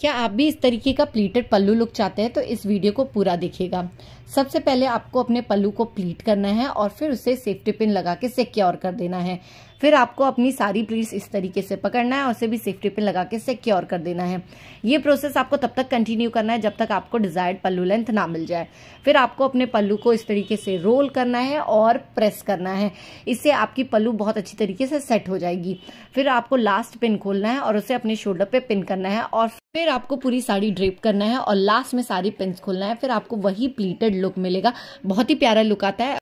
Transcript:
क्या आप भी इस तरीके का प्लीटेड पल्लू लुक चाहते हैं तो इस वीडियो को पूरा देखिएगा सबसे पहले आपको अपने पल्लू को प्लीट करना है और फिर उसे सेफ्टी पिन लगा के सिक्योर कर देना है फिर आपको अपनी सारी प्लीट्स इस तरीके से पकड़ना है और उसे भी सेफ्टी पिन लगा के सिक्योर कर देना है ये प्रोसेस आपको तब तक कंटिन्यू करना है जब तक आपको डिजायर्ड पल्लू लेंथ ना मिल जाए फिर आपको अपने पल्लू को इस तरीके से रोल करना है और प्रेस करना है इससे आपकी पल्लू बहुत अच्छी तरीके से सेट हो जाएगी फिर आपको लास्ट पिन खोलना है और उसे अपने शोल्डर पे पिन करना है और फिर आपको पूरी साड़ी ड्रेप करना है और लास्ट में सारी पिंस खोलना है फिर आपको वही प्लीटेड लुक मिलेगा बहुत ही प्यारा लुक आता है